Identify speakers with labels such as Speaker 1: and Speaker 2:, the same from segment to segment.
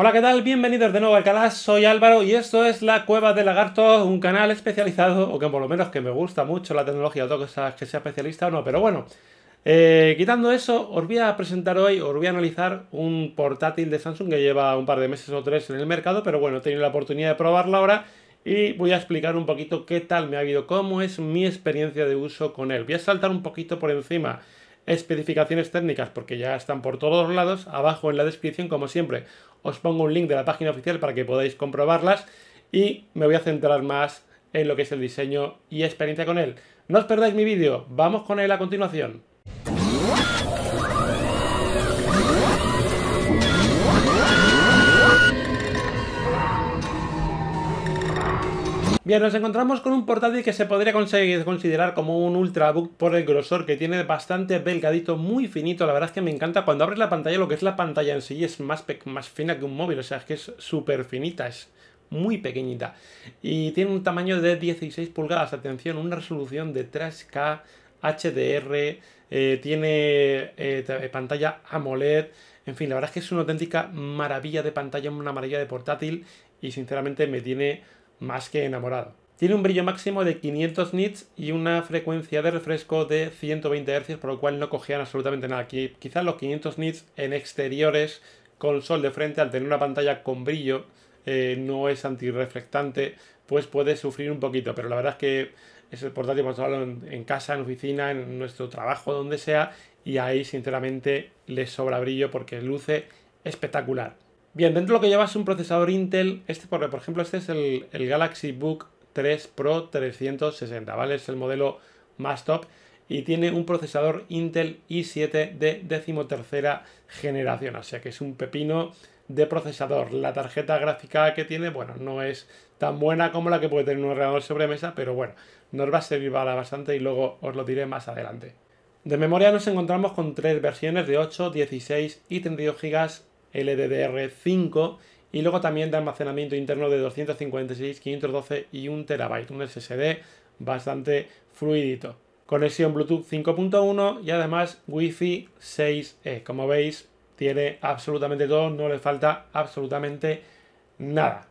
Speaker 1: Hola, ¿qué tal? Bienvenidos de nuevo al canal, soy Álvaro y esto es La Cueva de Lagarto, un canal especializado, o que por lo menos que me gusta mucho la tecnología, todo que sea especialista o no, pero bueno, eh, quitando eso, os voy a presentar hoy, os voy a analizar un portátil de Samsung que lleva un par de meses o tres en el mercado, pero bueno, he tenido la oportunidad de probarlo ahora y voy a explicar un poquito qué tal me ha ido, cómo es mi experiencia de uso con él. Voy a saltar un poquito por encima especificaciones técnicas porque ya están por todos lados. Abajo en la descripción, como siempre, os pongo un link de la página oficial para que podáis comprobarlas y me voy a centrar más en lo que es el diseño y experiencia con él. No os perdáis mi vídeo, vamos con él a continuación. Bien, nos encontramos con un portátil que se podría considerar como un ultrabook por el grosor que tiene bastante delgadito, muy finito. La verdad es que me encanta cuando abres la pantalla, lo que es la pantalla en sí es más, más fina que un móvil, o sea, es que es súper finita, es muy pequeñita. Y tiene un tamaño de 16 pulgadas, atención, una resolución de 3K, HDR, eh, tiene eh, eh, pantalla AMOLED. En fin, la verdad es que es una auténtica maravilla de pantalla, una maravilla de portátil y sinceramente me tiene más que enamorado. Tiene un brillo máximo de 500 nits y una frecuencia de refresco de 120 Hz, por lo cual no cogían absolutamente nada. quizás los 500 nits en exteriores con sol de frente, al tener una pantalla con brillo, eh, no es antirreflectante, pues puede sufrir un poquito. Pero la verdad es que es el portátil para usarlo en, en, casa, en oficina, en nuestro trabajo, donde sea. Y ahí, sinceramente, le sobra brillo porque luce espectacular. Bien, dentro de lo que llevas un procesador Intel, este por, ejemplo, este es el, Galaxy Book 3 Pro 360, ¿vale? Es el modelo más top y tiene un procesador Intel i7 de decimotercera generación, o sea que es un pepino de procesador. La tarjeta gráfica que tiene, bueno, no es tan buena como la que puede tener un ordenador sobremesa, pero bueno, nos va a servir para bastante y luego os lo diré más adelante. De memoria nos encontramos con tres versiones de 8, 16 y 32 GB LDDR5 y luego también de almacenamiento interno de 256, 512 y 1 TB, un SSD bastante fluidito. Conexión Bluetooth 5.1 y además Wi-Fi 6E. Como veis, tiene absolutamente todo, no le falta absolutamente nada.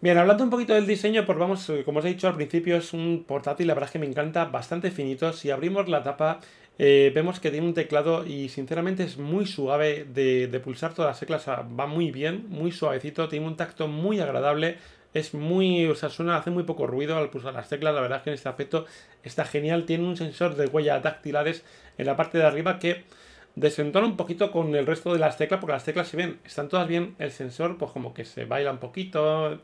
Speaker 1: Bien, hablando un poquito del diseño, pues vamos, como os he dicho al principio, es un portátil, la verdad es que me encanta, bastante finito. Si abrimos la tapa, eh, vemos que tiene un teclado y sinceramente es muy suave de, pulsar todas las teclas, va muy bien, muy suavecito, tiene un tacto muy agradable, es muy, o sea, suena, hace muy poco ruido al pulsar las teclas, la verdad es que en este aspecto está genial, tiene un sensor de huella dactilares en la parte de arriba que desentona un poquito con el resto de las teclas, porque las teclas si ven, están todas bien, el sensor pues como que se baila un poquito,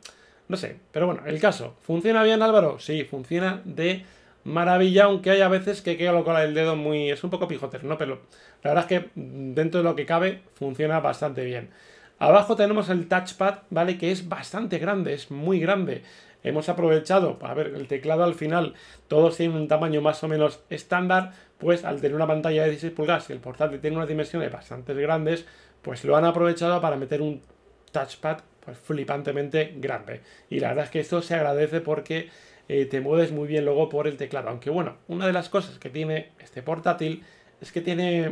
Speaker 1: no sé, pero bueno, el caso, ¿funciona bien Álvaro? Sí, funciona de maravilla, aunque hay a veces que lo con el dedo muy... Es un poco pijoter, ¿no? Pero la verdad es que dentro de lo que cabe funciona bastante bien. Abajo tenemos el touchpad, ¿vale? Que es bastante grande, es muy grande. Hemos aprovechado, para ver, el teclado al final, todos tienen un tamaño más o menos estándar, pues al tener una pantalla de 16 pulgadas y el portátil tiene unas dimensiones bastante grandes, pues lo han aprovechado para meter un touchpad pues, flipantemente grande. Y la verdad es que esto se agradece porque eh, te mueves muy bien luego por el teclado. Aunque bueno, una de las cosas que tiene este portátil es que tiene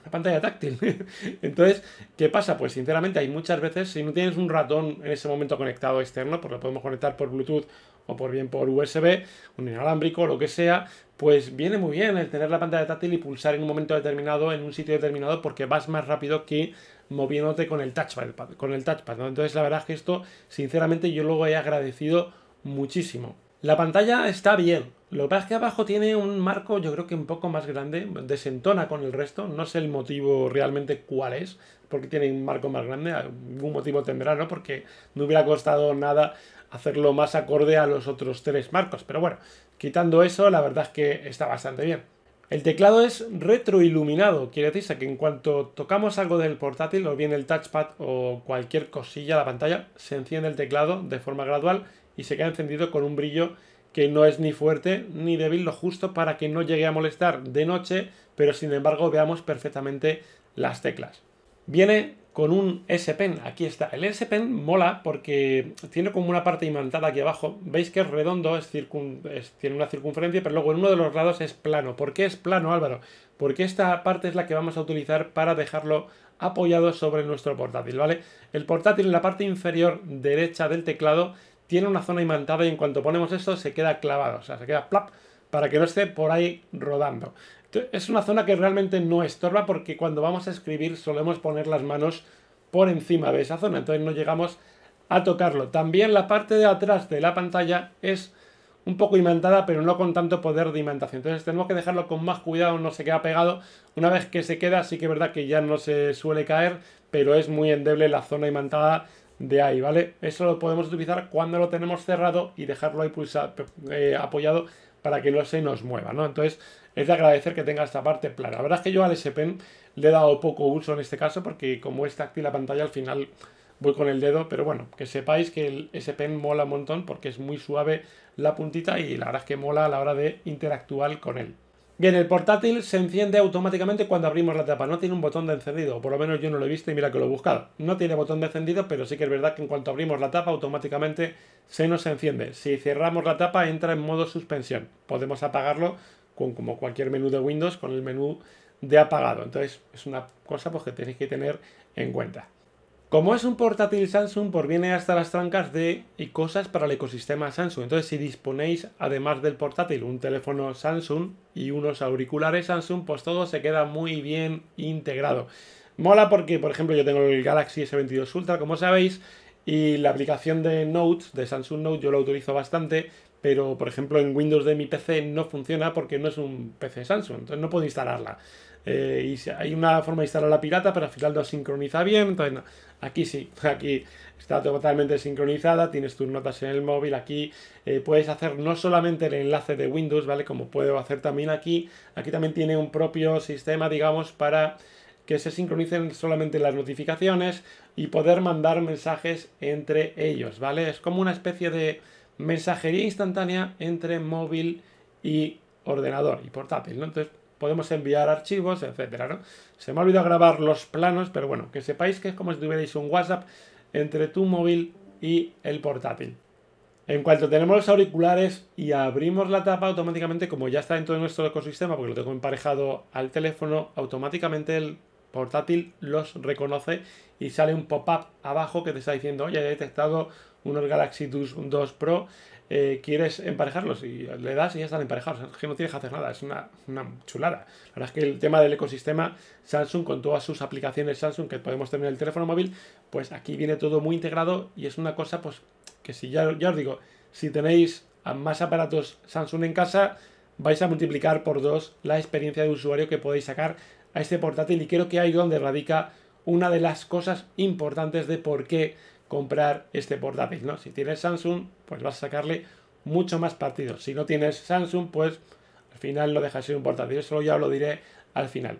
Speaker 1: una pantalla táctil. Entonces, ¿qué pasa? Pues sinceramente hay muchas veces, si no tienes un ratón en ese momento conectado externo, porque lo podemos conectar por Bluetooth o por bien por USB, un inalámbrico, lo que sea, pues viene muy bien el tener la pantalla táctil y pulsar en un momento determinado, en un sitio determinado, porque vas más rápido que moviéndote con el touchpad. Con el touchpad Entonces, la verdad es que esto, sinceramente, yo luego he agradecido muchísimo. La pantalla está bien. Lo que pasa es que abajo tiene un marco, yo creo que un poco más grande, desentona con el resto. No sé el motivo realmente cuál es, porque tiene un marco más grande. Algún motivo tendrá, ¿no? Porque no hubiera costado nada hacerlo más acorde a los otros tres marcos. Pero bueno, quitando eso, la verdad es que está bastante bien. El teclado es retroiluminado, quiere decir que en cuanto tocamos algo del portátil o bien el touchpad o cualquier cosilla de la pantalla, se enciende el teclado de forma gradual y se queda encendido con un brillo que no es ni fuerte ni débil, lo justo para que no llegue a molestar de noche, pero sin embargo veamos perfectamente las teclas. Viene con un S-Pen, aquí está. El S-Pen mola porque tiene como una parte imantada aquí abajo. Veis que es redondo, es tiene una circunferencia, pero luego en uno de los lados es plano. ¿Por qué es plano, Álvaro? Porque esta parte es la que vamos a utilizar para dejarlo apoyado sobre nuestro portátil, ¿vale? El portátil en la parte inferior derecha del teclado tiene una zona imantada y en cuanto ponemos esto se queda clavado, o sea, se queda plap para que no esté por ahí rodando. Es una zona que realmente no estorba porque cuando vamos a escribir solemos poner las manos por encima de esa zona, entonces no llegamos a tocarlo. También la parte de atrás de la pantalla es un poco imantada, pero no con tanto poder de imantación. Entonces tenemos que dejarlo con más cuidado, no se queda pegado. Una vez que se queda, sí que es verdad que ya no se suele caer, pero es muy endeble la zona imantada de ahí, ¿vale? Eso lo podemos utilizar cuando lo tenemos cerrado y dejarlo ahí pulsado, eh, apoyado para que no se nos mueva, ¿no? Entonces es de agradecer que tenga esta parte plana. La verdad es que yo al S-Pen le he dado poco uso en este caso porque como es táctil la pantalla al final voy con el dedo, pero bueno, que sepáis que el S-Pen mola un montón porque es muy suave la puntita y la verdad es que mola a la hora de interactuar con él. Bien, el portátil se enciende automáticamente cuando abrimos la tapa. No tiene un botón de encendido, o por lo menos yo no lo he visto y mira que lo he buscado. No tiene botón de encendido, pero sí que es verdad que en cuanto abrimos la tapa automáticamente se nos enciende. Si cerramos la tapa entra en modo suspensión. Podemos apagarlo con, como cualquier menú de Windows con el menú de apagado. Entonces es una cosa pues, que tenéis que tener en cuenta. Como es un portátil Samsung, pues viene hasta las trancas de cosas para el ecosistema Samsung. Entonces, si disponéis, además del portátil, un teléfono Samsung y unos auriculares Samsung, pues todo se queda muy bien integrado. Mola porque, por ejemplo, yo tengo el Galaxy S22 Ultra, como sabéis, y la aplicación de Notes, de Samsung Note, yo la utilizo bastante pero por ejemplo en Windows de mi PC no funciona porque no es un PC Samsung, entonces no puedo instalarla. Eh, y hay una forma de instalarla pirata, pero al final no sincroniza bien, entonces aquí sí, aquí está totalmente sincronizada, tienes tus notas en el móvil, aquí eh, puedes hacer no solamente el enlace de Windows, ¿vale? Como puedo hacer también aquí, aquí también tiene un propio sistema, digamos, para que se sincronicen solamente las notificaciones y poder mandar mensajes entre ellos, ¿vale? Es como una especie de mensajería instantánea entre móvil y ordenador y portátil, Entonces podemos enviar archivos, etcétera, ¿no? Se me ha olvidado grabar los planos, pero bueno, que sepáis que es como si tuvierais un WhatsApp entre tu móvil y el portátil. En cuanto tenemos los auriculares y abrimos la tapa, automáticamente, como ya está dentro de nuestro ecosistema, porque lo tengo emparejado al teléfono, automáticamente el portátil los reconoce y sale un pop-up abajo que te está diciendo, oye, he detectado unos Galaxy 2 Pro, eh, quieres emparejarlos y le das y ya están emparejados. Es que no tienes que hacer nada, es una, chulada. La verdad es que el tema del ecosistema Samsung, con todas sus aplicaciones Samsung que podemos tener en el teléfono móvil, pues aquí viene todo muy integrado y es una cosa, pues, que si ya, os digo, si tenéis más aparatos Samsung en casa, vais a multiplicar por dos la experiencia de usuario que podéis sacar a este portátil y creo que ahí donde radica una de las cosas importantes de por qué comprar este portátil, ¿no? Si tienes Samsung, pues vas a sacarle mucho más partido. Si no tienes Samsung, pues al final lo dejas ser un portátil. Eso ya lo diré al final.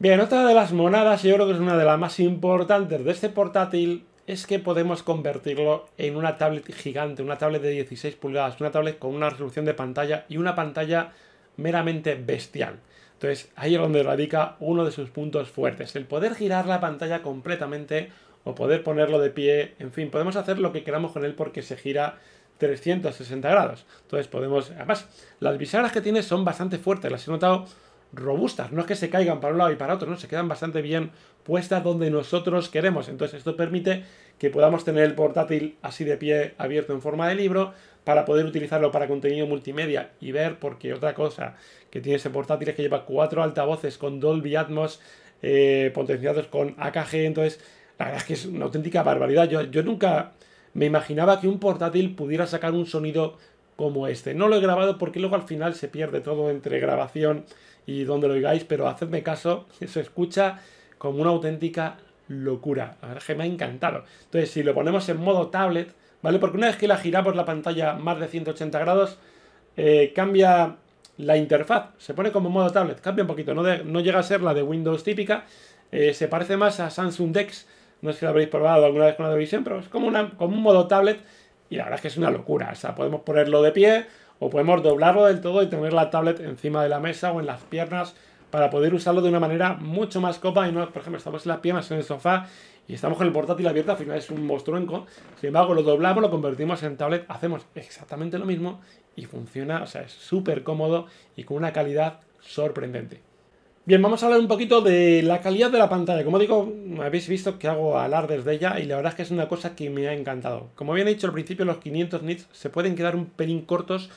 Speaker 1: Bien, otra de las monadas, yo creo que es una de las más importantes de este portátil, es que podemos convertirlo en una tablet gigante, una tablet de 16 pulgadas, una tablet con una resolución de pantalla y una pantalla meramente bestial. Entonces, ahí es donde radica uno de sus puntos fuertes, el poder girar la pantalla completamente o poder ponerlo de pie, en fin, podemos hacer lo que queramos con él porque se gira 360 grados. Entonces podemos, además, las bisagras que tiene son bastante fuertes, las he notado robustas, no es que se caigan para un lado y para otro, no, se quedan bastante bien puestas donde nosotros queremos. Entonces esto permite que podamos tener el portátil así de pie abierto en forma de libro, para poder utilizarlo para contenido multimedia y ver, porque otra cosa que tiene ese portátil es que lleva cuatro altavoces con Dolby Atmos eh, potenciados con AKG, entonces la verdad es que es una auténtica barbaridad. Yo, yo nunca me imaginaba que un portátil pudiera sacar un sonido como este. No lo he grabado porque luego al final se pierde todo entre grabación y donde lo oigáis, pero hacedme caso, se escucha como una auténtica locura. La verdad es que me ha encantado. Entonces, si lo ponemos en modo tablet, ¿vale? Porque una vez que la giramos la pantalla más de 180 grados, eh, cambia la interfaz, se pone como modo tablet, cambia un poquito, no, llega a ser la de Windows típica, eh, se parece más a Samsung Dex, no sé si lo habréis probado alguna vez con la Vision, pero es como, una, como un modo tablet y la verdad es que es una locura, o sea, podemos ponerlo de pie o podemos doblarlo del todo y tener la tablet encima de la mesa o en las piernas para poder usarlo de una manera mucho más copa y no, por ejemplo, estamos en las piernas en el sofá y estamos con el portátil abierto, al final es un monstruenco. Sin embargo, lo doblamos, lo convertimos en tablet, hacemos exactamente lo mismo y funciona, o sea, es súper cómodo y con una calidad sorprendente. Bien, vamos a hablar un poquito de la calidad de la pantalla. Como digo, habéis visto que hago alardes de ella y la verdad es que es una cosa que me ha encantado. Como bien he dicho al principio, los 500 nits se pueden quedar un pelín cortos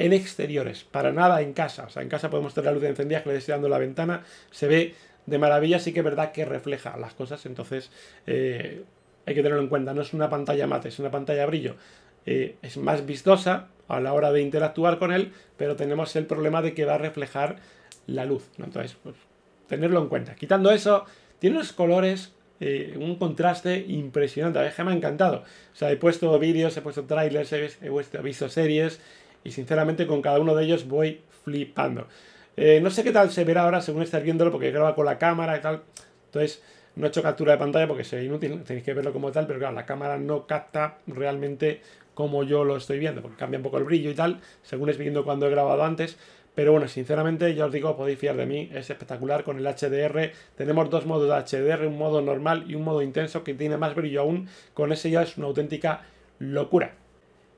Speaker 1: en exteriores, para nada en casa. O sea, en casa podemos tener la luz encendida que le estoy dando la ventana, se ve de maravilla, sí que es verdad que refleja las cosas, entonces eh, hay que tenerlo en cuenta. No es una pantalla mate, es una pantalla brillo. Eh, es más vistosa a la hora de interactuar con él, pero tenemos el problema de que va a reflejar la luz. Entonces, pues, tenerlo en cuenta. Quitando eso, tiene unos colores eh, un contraste impresionante. A mí me ha encantado. O sea, he puesto vídeos, he puesto trailers, puesto, he visto series y sinceramente con cada uno de ellos voy flipando. Eh, no sé qué tal se verá ahora según esté viéndolo, porque graba con la cámara y tal. Entonces, no he hecho captura de pantalla porque sería inútil, tenéis que verlo como tal, pero claro, la cámara no capta realmente como yo lo estoy viendo, porque cambia un poco el brillo y tal, según es viendo cuando he grabado antes. Pero bueno, sinceramente, ya os digo, podéis fiar de mí, es espectacular con el HDR. Tenemos dos modos de HDR, un modo normal y un modo intenso que tiene más brillo aún. Con ese ya es una auténtica locura.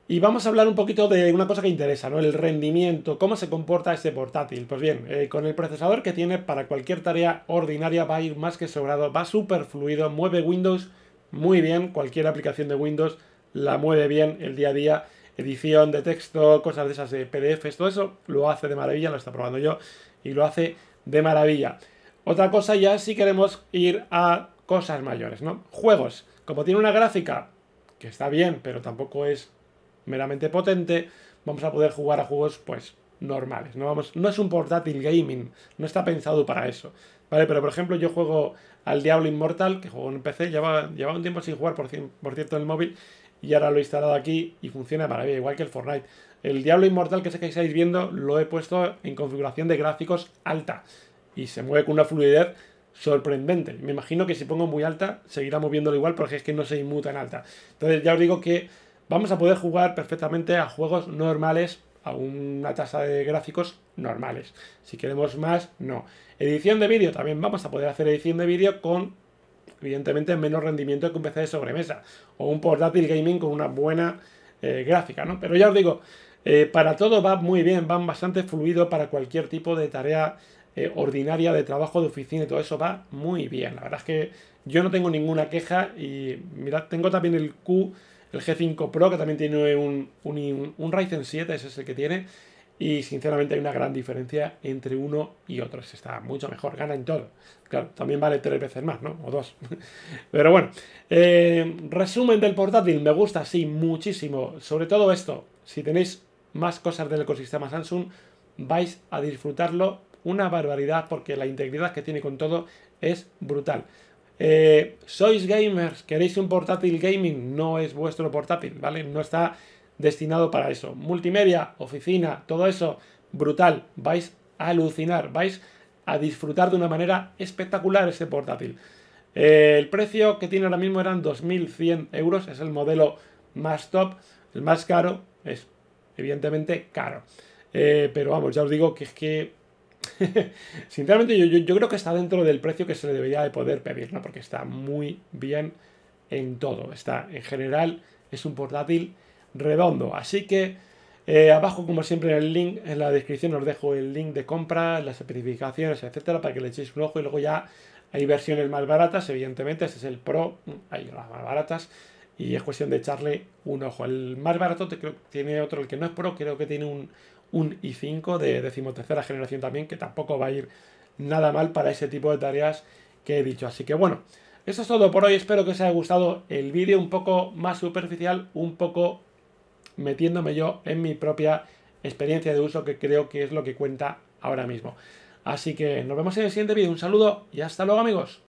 Speaker 1: Y vamos a hablar un poquito de una cosa que interesa, ¿no? El rendimiento, cómo se comporta este portátil. Pues bien, eh, con el procesador que tiene para cualquier tarea ordinaria va a ir más que sobrado, va súper fluido, mueve Windows muy bien, cualquier aplicación de Windows la mueve bien el día a día, edición de texto, cosas de esas de PDFs, todo eso lo hace de maravilla, lo está probando yo, y lo hace de maravilla. Otra cosa ya si queremos ir a cosas mayores, ¿no? Juegos. Como tiene una gráfica que está bien, pero tampoco es meramente potente, vamos a poder jugar a juegos pues normales. No, vamos, no es un portátil gaming, no está pensado para eso. Vale, pero por ejemplo yo juego al Diablo Inmortal, que juego en PC, llevaba, un tiempo sin jugar, por, cierto, en el móvil, y ahora lo he instalado aquí y funciona para maravilla, igual que el Fortnite. El Diablo Inmortal que sé que estáis viendo lo he puesto en configuración de gráficos alta y se mueve con una fluidez sorprendente. Me imagino que si pongo muy alta seguirá moviéndolo igual porque es que no se inmuta en alta. Entonces ya os digo que vamos a poder jugar perfectamente a juegos normales a una tasa de gráficos normales. Si queremos más, no. Edición de vídeo, también vamos a poder hacer edición de vídeo con, evidentemente, menos rendimiento que un PC de sobremesa. O un portátil gaming con una buena eh, gráfica, ¿no? Pero ya os digo, eh, para todo va muy bien, va bastante fluido para cualquier tipo de tarea eh, ordinaria de trabajo de oficina y todo eso va muy bien. La verdad es que yo no tengo ninguna queja y mirad, tengo también el Q el G5 Pro, que también tiene un, un, Ryzen 7, ese es el que tiene. Y sinceramente hay una gran diferencia entre uno y otro. Está mucho mejor, gana en todo. Claro, también vale tres veces más, ¿no? O dos. Pero bueno, eh, resumen del portátil. Me gusta, así muchísimo. Sobre todo esto, si tenéis más cosas del ecosistema Samsung, vais a disfrutarlo una barbaridad porque la integridad que tiene con todo es brutal. Eh, ¿Sois gamers? ¿Queréis un portátil gaming? No es vuestro portátil, ¿vale? No está destinado para eso. Multimedia, oficina, todo eso, brutal. Vais a alucinar, vais a disfrutar de una manera espectacular ese portátil. Eh, el precio que tiene ahora mismo eran 2.100 euros, es el modelo más top, el más caro, es evidentemente caro. Eh, pero vamos, ya os digo que es que Sinceramente, yo, creo que está dentro del precio que se le debería de poder pedir, ¿no? Porque está muy bien en todo. Está, en general, es un portátil redondo. Así que eh, abajo, como siempre, en el link, en la descripción os dejo el link de compra, las especificaciones, etcétera, para que le echéis un ojo. Y luego ya hay versiones más baratas, evidentemente. Este es el Pro, hay las más baratas. Y es cuestión de echarle un ojo. El más barato tiene otro, el que no es Pro, creo que tiene un, un i5 de decimotercera generación también, que tampoco va a ir nada mal para ese tipo de tareas que he dicho. Así que bueno, eso es todo por hoy. Espero que os haya gustado el vídeo un poco más superficial, un poco metiéndome yo en mi propia experiencia de uso, que creo que es lo que cuenta ahora mismo. Así que nos vemos en el siguiente vídeo. Un saludo y hasta luego amigos.